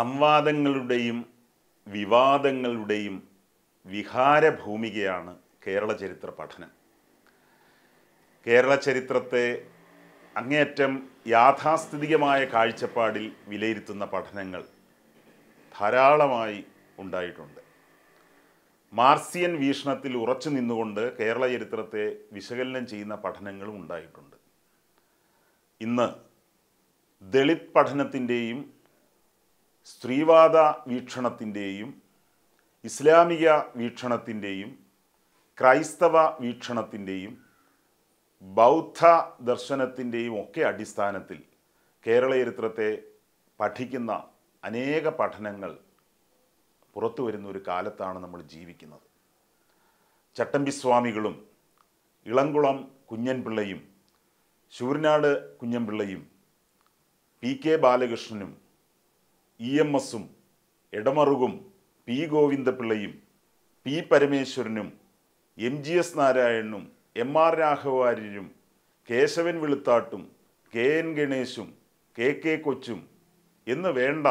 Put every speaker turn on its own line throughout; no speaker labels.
സംവാദങ്ങളുടെയും വിവാദങ്ങളുടെയും വിഹാരഭൂമികയാണ് കേരള ചരിത്ര പഠനം കേരള ചരിത്രത്തെ അങ്ങേയറ്റം യാഥാസ്ഥിതികമായ കാഴ്ചപ്പാടിൽ വിലയിരുത്തുന്ന പഠനങ്ങൾ ധാരാളമായി ഉണ്ടായിട്ടുണ്ട് മാർസിയൻ വീക്ഷണത്തിൽ ഉറച്ചു നിന്നുകൊണ്ട് കേരള ചരിത്രത്തെ വിശകലനം ചെയ്യുന്ന പഠനങ്ങളും ഉണ്ടായിട്ടുണ്ട് ഇന്ന് ദളിത് പഠനത്തിൻ്റെയും സ്ത്രീവാദ വീക്ഷണത്തിൻ്റെയും ഇസ്ലാമിക വീക്ഷണത്തിൻ്റെയും ക്രൈസ്തവ വീക്ഷണത്തിൻ്റെയും ബൗദ്ധ ദർശനത്തിൻ്റെയും ഒക്കെ അടിസ്ഥാനത്തിൽ കേരള ചരിത്രത്തെ പഠിക്കുന്ന അനേക പഠനങ്ങൾ പുറത്തു വരുന്ന ഒരു കാലത്താണ് നമ്മൾ ജീവിക്കുന്നത് ചട്ടമ്പിസ്വാമികളും ഇളംകുളം കുഞ്ഞൻപിള്ളയും ശൂരനാട് കുഞ്ഞൻപിള്ളയും പി കെ ബാലകൃഷ്ണനും ഇ എം എസും എടമറുകും പി ഗോവിന്ദപിള്ളയും പി പരമേശ്വരനും എം ജി എസ് നാരായണനും എം ആർ രാഘവാര്യരും കേശവൻ വെളുത്താട്ടും കെ എൻ ഗണേശും കെ കെ കൊച്ചും എന്ന് വേണ്ട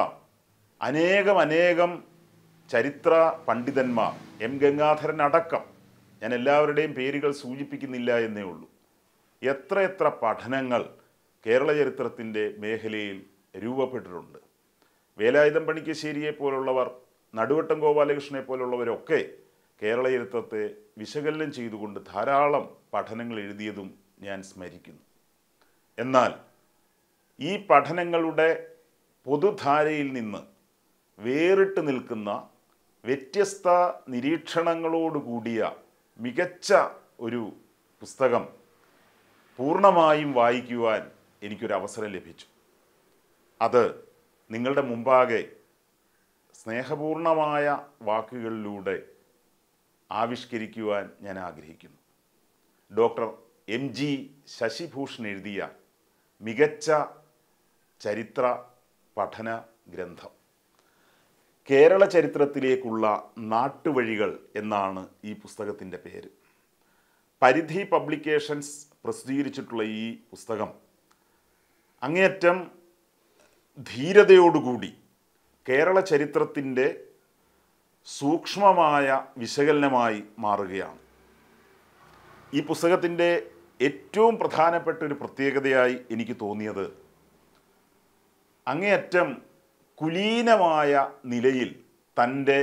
അനേകം അനേകം ചരിത്ര പണ്ഡിതന്മാർ എം ഗംഗാധരൻ അടക്കം ഞാൻ എല്ലാവരുടെയും പേരുകൾ സൂചിപ്പിക്കുന്നില്ല എന്നേ ഉള്ളൂ എത്ര എത്ര പഠനങ്ങൾ കേരള ചരിത്രത്തിൻ്റെ മേഖലയിൽ രൂപപ്പെട്ടിട്ടുണ്ട് വേലായുധം പണിക്കശ്ശേരിയെ പോലുള്ളവർ നടുവട്ടം ഗോപാലകൃഷ്ണനെ പോലുള്ളവരൊക്കെ കേരളയിരുത്തത്തെ വിശകലനം ചെയ്തുകൊണ്ട് ധാരാളം പഠനങ്ങൾ എഴുതിയതും ഞാൻ സ്മരിക്കുന്നു എന്നാൽ ഈ പഠനങ്ങളുടെ പൊതുധാരയിൽ നിന്ന് വേറിട്ട് നിൽക്കുന്ന വ്യത്യസ്ത നിരീക്ഷണങ്ങളോടുകൂടിയ മികച്ച ഒരു പുസ്തകം പൂർണ്ണമായും വായിക്കുവാൻ എനിക്കൊരവസരം ലഭിച്ചു അത് നിങ്ങളുടെ മുമ്പാകെ സ്നേഹപൂർണമായ വാക്കുകളിലൂടെ ആവിഷ്കരിക്കുവാൻ ഞാൻ ആഗ്രഹിക്കുന്നു ഡോക്ടർ എം ജി ശശിഭൂഷൺ എഴുതിയ മികച്ച ചരിത്ര പഠന ഗ്രന്ഥം കേരള ചരിത്രത്തിലേക്കുള്ള നാട്ടുവഴികൾ എന്നാണ് ഈ പുസ്തകത്തിൻ്റെ പേര് പരിധി പബ്ലിക്കേഷൻസ് പ്രസിദ്ധീകരിച്ചിട്ടുള്ള ഈ പുസ്തകം അങ്ങേയറ്റം ധീരതയോടുകൂടി കേരള ചരിത്രത്തിൻ്റെ സൂക്ഷ്മമായ വിശകലനമായി മാറുകയാണ് ഈ പുസ്തകത്തിൻ്റെ ഏറ്റവും പ്രധാനപ്പെട്ട ഒരു പ്രത്യേകതയായി എനിക്ക് തോന്നിയത് അങ്ങേയറ്റം കുലീനമായ നിലയിൽ തൻ്റെ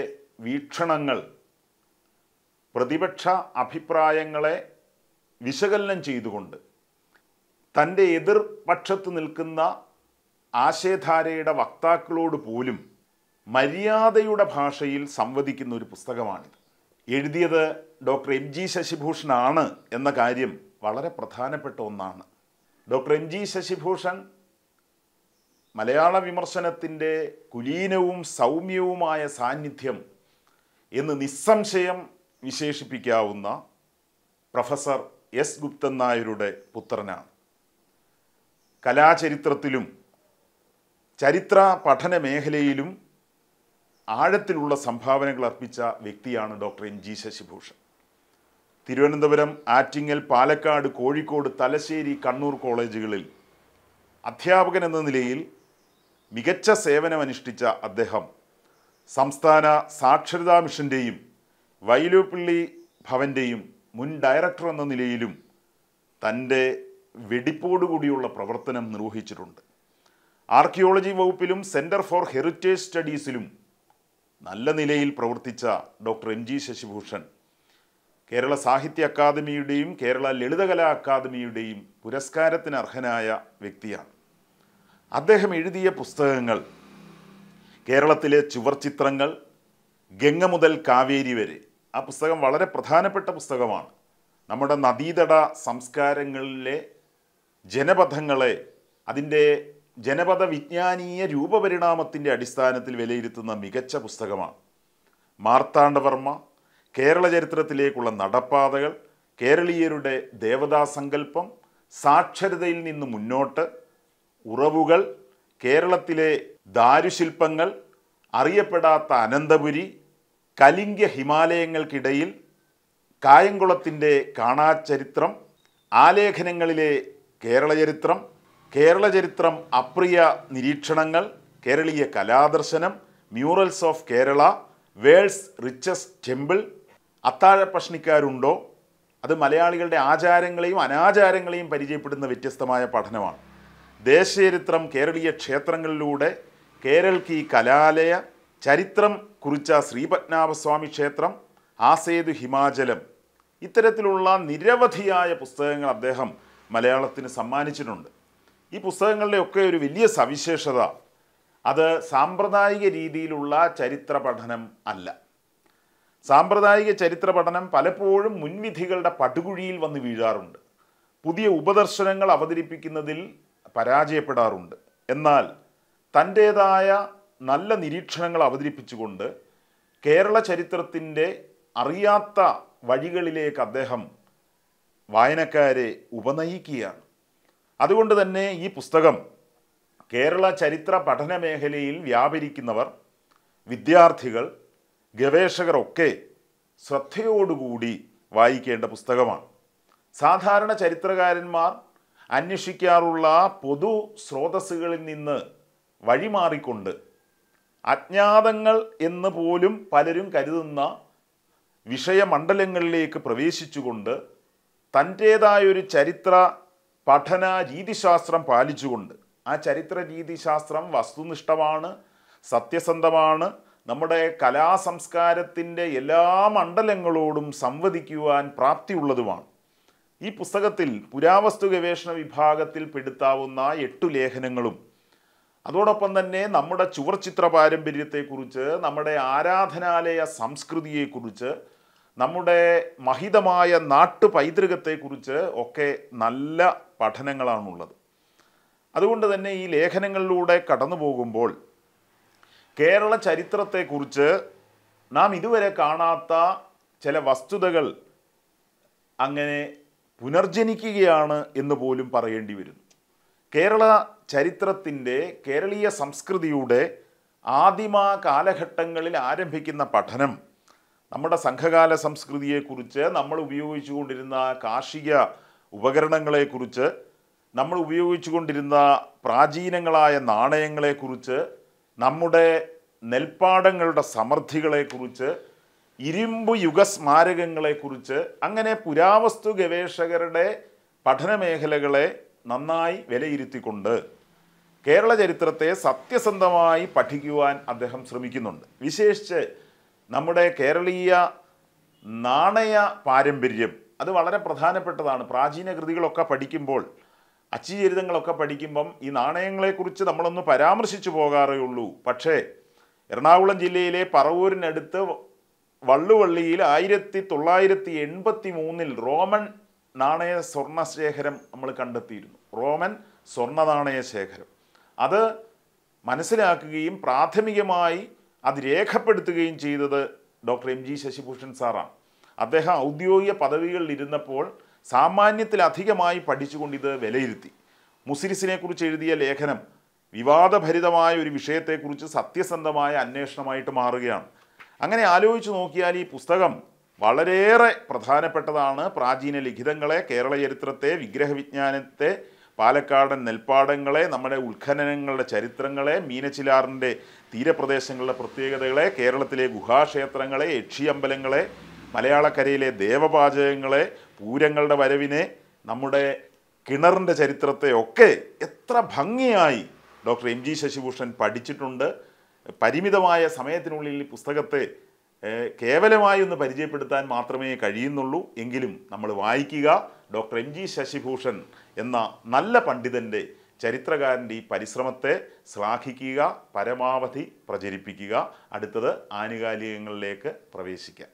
വീക്ഷണങ്ങൾ പ്രതിപക്ഷ അഭിപ്രായങ്ങളെ വിശകലനം ചെയ്തുകൊണ്ട് തൻ്റെ എതിർപക്ഷത്ത് നിൽക്കുന്ന ആശയധാരയുടെ വക്താക്കളോട് പോലും മര്യാദയുടെ ഭാഷയിൽ സംവദിക്കുന്ന ഒരു പുസ്തകമാണിത് എഴുതിയത് ഡോക്ടർ എം ജി ആണ് എന്ന കാര്യം വളരെ പ്രധാനപ്പെട്ട ഒന്നാണ് ഡോക്ടർ എം ജി ശശിഭൂഷൺ മലയാള വിമർശനത്തിൻ്റെ കുലീനവും സൗമ്യവുമായ സാന്നിധ്യം എന്ന് നിസ്സംശയം വിശേഷിപ്പിക്കാവുന്ന പ്രൊഫസർ എസ് ഗുപ്തൻ നായരുടെ പുത്രനാണ് കലാചരിത്രത്തിലും ചരിത്ര പഠന മേഖലയിലും ആഴത്തിലുള്ള സംഭാവനകൾ അർപ്പിച്ച വ്യക്തിയാണ് doctor M G Sasibhushan Thiruvananthapuram Attingal Palakkad Kozhikode Thalassery Kannur കോളേജുകളിൽ അധ്യാപകൻ എന്ന നിലയിൽ മികച്ച സേവനമനുഷ്ഠിച്ച അദ്ദേഹം സംസ്ഥാന സാക്ഷരതാ മിഷൻ്റെയും വൈലോപ്പിള്ളി ഭവൻ്റെയും മുൻ ഡയറക്ടർ എന്ന നിലയിലും തൻ്റെ വെടിപ്പോടുകൂടിയുള്ള പ്രവർത്തനം നിർവഹിച്ചിട്ടുണ്ട് ആർക്കിയോളജി വകുപ്പിലും സെൻറ്റർ ഫോർ ഹെറിറ്റേജ് സ്റ്റഡീസിലും നല്ല നിലയിൽ പ്രവർത്തിച്ച doctor M G Sasibhushan Kerala Sahitya അക്കാദമിയുടെയും കേരള ലളിതകലാ അക്കാദമിയുടെയും പുരസ്കാരത്തിന് അർഹനായ വ്യക്തിയാണ് അദ്ദേഹം എഴുതിയ പുസ്തകങ്ങൾ കേരളത്തിലെ ചുവർചിത്രങ്ങൾ ഗംഗ മുതൽ കാവേരി വരെ ആ പുസ്തകം വളരെ പ്രധാനപ്പെട്ട പുസ്തകമാണ് നമ്മുടെ നദീതട സംസ്കാരങ്ങളിലെ ജനപഥങ്ങളെ അതിൻ്റെ ജനപദ വിജ്ഞാനീയ രൂപപരിണാമത്തിൻ്റെ അടിസ്ഥാനത്തിൽ വിലയിരുത്തുന്ന മികച്ച പുസ്തകമാണ് മാർത്താണ്ഡവർമ്മ കേരള ചരിത്രത്തിലേക്കുള്ള നടപ്പാതകൾ കേരളീയരുടെ ദേവതാസങ്കല്പം സാക്ഷരതയിൽ നിന്ന് മുന്നോട്ട് ഉറവുകൾ കേരളത്തിലെ ദാരുശില്പങ്ങൾ അറിയപ്പെടാത്ത അനന്തപുരി കലിംഗ്യ ഹിമാലയങ്ങൾക്കിടയിൽ കായംകുളത്തിൻ്റെ കാണാചരിത്രം ആലേഖനങ്ങളിലെ കേരള ചരിത്രം കേരള ചരിത്രം അപ്രിയ നിരീക്ഷണങ്ങൾ കേരളീയ കലാദർശനം murals of Kerala world's richest temple അത്താഴ പ്രശ്നിക്കാരുണ്ടോ അത് മലയാളികളുടെ ആചാരങ്ങളെയും അനാചാരങ്ങളെയും പരിചയപ്പെടുന്ന വ്യത്യസ്തമായ പഠനമാണ് ദേശചരിത്രം കേരളീയ ക്ഷേത്രങ്ങളിലൂടെ കേരൾക്ക് ഈ കലാലയ ചരിത്രം കുറിച്ച ശ്രീപത്മനാഭസ്വാമി ക്ഷേത്രം ആസേതു ഹിമാചലം ഇത്തരത്തിലുള്ള നിരവധിയായ പുസ്തകങ്ങൾ അദ്ദേഹം മലയാളത്തിന് സമ്മാനിച്ചിട്ടുണ്ട് ഈ പുസ്തകങ്ങളുടെയൊക്കെ ഒരു വലിയ സവിശേഷത അത് സാമ്പ്രദായിക രീതിയിലുള്ള ചരിത്ര പഠനം അല്ല സാമ്പ്രദായിക ചരിത്ര പഠനം പലപ്പോഴും മുൻവിധികളുടെ പടുകുഴിയിൽ വന്ന് വീഴാറുണ്ട് പുതിയ ഉപദർശനങ്ങൾ അവതരിപ്പിക്കുന്നതിൽ പരാജയപ്പെടാറുണ്ട് എന്നാൽ തൻ്റേതായ നല്ല നിരീക്ഷണങ്ങൾ അവതരിപ്പിച്ചുകൊണ്ട് കേരള ചരിത്രത്തിൻ്റെ അറിയാത്ത വഴികളിലേക്ക് അദ്ദേഹം വായനക്കാരെ ഉപനയിക്കുകയാണ് അതുകൊണ്ട് തന്നെ ഈ പുസ്തകം കേരള ചരിത്ര പഠന മേഖലയിൽ വ്യാപരിക്കുന്നവർ വിദ്യാർത്ഥികൾ ഗവേഷകരൊക്കെ ശ്രദ്ധയോടുകൂടി വായിക്കേണ്ട പുസ്തകമാണ് സാധാരണ ചരിത്രകാരന്മാർ അന്വേഷിക്കാറുള്ള പൊതു സ്രോതസ്സുകളിൽ നിന്ന് വഴിമാറിക്കൊണ്ട് അജ്ഞാതങ്ങൾ എന്ന് പോലും പലരും കരുതുന്ന വിഷയമണ്ഡലങ്ങളിലേക്ക് പ്രവേശിച്ചുകൊണ്ട് തൻ്റേതായൊരു ചരിത്ര പഠന രീതിശാസ്ത്രം പാലിച്ചുകൊണ്ട് ആ ചരിത്ര രീതിശാസ്ത്രം വസ്തുനിഷ്ഠമാണ് സത്യസന്ധമാണ് നമ്മുടെ സംസ്കാരത്തിൻ്റെ എല്ലാ മണ്ഡലങ്ങളോടും സംവദിക്കുവാൻ പ്രാപ്തിയുള്ളതുമാണ് ഈ പുസ്തകത്തിൽ പുരാവസ്തു ഗവേഷണ വിഭാഗത്തിൽ പെടുത്താവുന്ന എട്ടു ലേഖനങ്ങളും അതോടൊപ്പം തന്നെ നമ്മുടെ ചുവർചിത്ര പാരമ്പര്യത്തെക്കുറിച്ച് നമ്മുടെ ആരാധനാലയ സംസ്കൃതിയെക്കുറിച്ച് നമ്മുടെ മഹിതമായ നാട്ടു പൈതൃകത്തെക്കുറിച്ച് ഒക്കെ നല്ല പഠനങ്ങളാണുള്ളത് അതുകൊണ്ട് തന്നെ ഈ ലേഖനങ്ങളിലൂടെ കടന്നു പോകുമ്പോൾ കേരള ചരിത്രത്തെക്കുറിച്ച് നാം ഇതുവരെ കാണാത്ത ചില വസ്തുതകൾ അങ്ങനെ പുനർജനിക്കുകയാണ് എന്ന് പോലും പറയേണ്ടി വരുന്നു കേരള ചരിത്രത്തിൻ്റെ കേരളീയ സംസ്കൃതിയുടെ ആദിമ കാലഘട്ടങ്ങളിൽ ആരംഭിക്കുന്ന പഠനം നമ്മുടെ സംഘകാല സംസ്കൃതിയെക്കുറിച്ച് നമ്മൾ കൊണ്ടിരുന്ന കാർഷിക ഉപകരണങ്ങളെക്കുറിച്ച് നമ്മൾ ഉപയോഗിച്ചുകൊണ്ടിരുന്ന പ്രാചീനങ്ങളായ നാണയങ്ങളെക്കുറിച്ച് നമ്മുടെ നെൽപ്പാടങ്ങളുടെ സമൃദ്ധികളെക്കുറിച്ച് ഇരുമ്പ് യുഗ സ്മാരകങ്ങളെക്കുറിച്ച് അങ്ങനെ പുരാവസ്തു ഗവേഷകരുടെ പഠനമേഖലകളെ നന്നായി വിലയിരുത്തിക്കൊണ്ട് കേരള ചരിത്രത്തെ സത്യസന്ധമായി പഠിക്കുവാൻ അദ്ദേഹം ശ്രമിക്കുന്നുണ്ട് വിശേഷിച്ച് നമ്മുടെ കേരളീയ നാണയ പാരമ്പര്യം അത് വളരെ പ്രധാനപ്പെട്ടതാണ് പ്രാചീന കൃതികളൊക്കെ പഠിക്കുമ്പോൾ അച്ചുചരിതങ്ങളൊക്കെ പഠിക്കുമ്പം ഈ നാണയങ്ങളെക്കുറിച്ച് നമ്മളൊന്ന് പരാമർശിച്ചു പോകാറേ ഉള്ളൂ പക്ഷേ എറണാകുളം ജില്ലയിലെ പറവൂരിനടുത്ത് വള്ളുവള്ളിയിൽ ആയിരത്തി തൊള്ളായിരത്തി എൺപത്തി മൂന്നിൽ റോമൻ നാണയ സ്വർണ്ണ ശേഖരം നമ്മൾ കണ്ടെത്തിയിരുന്നു റോമൻ സ്വർണ്ണ നാണയ ശേഖരം അത് മനസ്സിലാക്കുകയും പ്രാഥമികമായി അത് രേഖപ്പെടുത്തുകയും ചെയ്തത് ഡോക്ടർ എം ജി ശശിഭൂഷൺ സാറാണ് അദ്ദേഹം ഔദ്യോഗിക പദവികളിൽ ഇരുന്നപ്പോൾ സാമാന്യത്തിലധികമായി പഠിച്ചുകൊണ്ട് ഇത് വിലയിരുത്തി മുസിരിസിനെക്കുറിച്ച് എഴുതിയ ലേഖനം വിവാദഭരിതമായ ഒരു വിഷയത്തെക്കുറിച്ച് സത്യസന്ധമായ അന്വേഷണമായിട്ട് മാറുകയാണ് അങ്ങനെ ആലോചിച്ച് നോക്കിയാൽ ഈ പുസ്തകം വളരെയേറെ പ്രധാനപ്പെട്ടതാണ് പ്രാചീന ലിഖിതങ്ങളെ കേരള ചരിത്രത്തെ വിഗ്രഹവിജ്ഞാനത്തെ പാലക്കാടൻ നെൽപ്പാടങ്ങളെ നമ്മുടെ ഉത്ഖനനങ്ങളുടെ ചരിത്രങ്ങളെ മീനച്ചിലാറിൻ്റെ തീരപ്രദേശങ്ങളുടെ പ്രത്യേകതകളെ കേരളത്തിലെ ഗുഹാക്ഷേത്രങ്ങളെ യക്ഷിയമ്പലങ്ങളെ മലയാളക്കരയിലെ ദേവപാചകങ്ങളെ പൂരങ്ങളുടെ വരവിനെ നമ്മുടെ കിണറിൻ്റെ ചരിത്രത്തെ ഒക്കെ എത്ര ഭംഗിയായി ഡോക്ടർ എം ജി ശശിഭൂഷൺ പഠിച്ചിട്ടുണ്ട് പരിമിതമായ സമയത്തിനുള്ളിൽ ഈ പുസ്തകത്തെ കേവലമായി ഒന്ന് പരിചയപ്പെടുത്താൻ മാത്രമേ കഴിയുന്നുള്ളൂ എങ്കിലും നമ്മൾ വായിക്കുക ഡോക്ടർ എം ജി ശശിഭൂഷൺ എന്ന നല്ല പണ്ഡിതൻ്റെ ചരിത്രകാരൻ്റെ ഈ പരിശ്രമത്തെ ശ്ലാഘിക്കുക പരമാവധി പ്രചരിപ്പിക്കുക അടുത്തത് ആനുകാലികങ്ങളിലേക്ക് പ്രവേശിക്കുക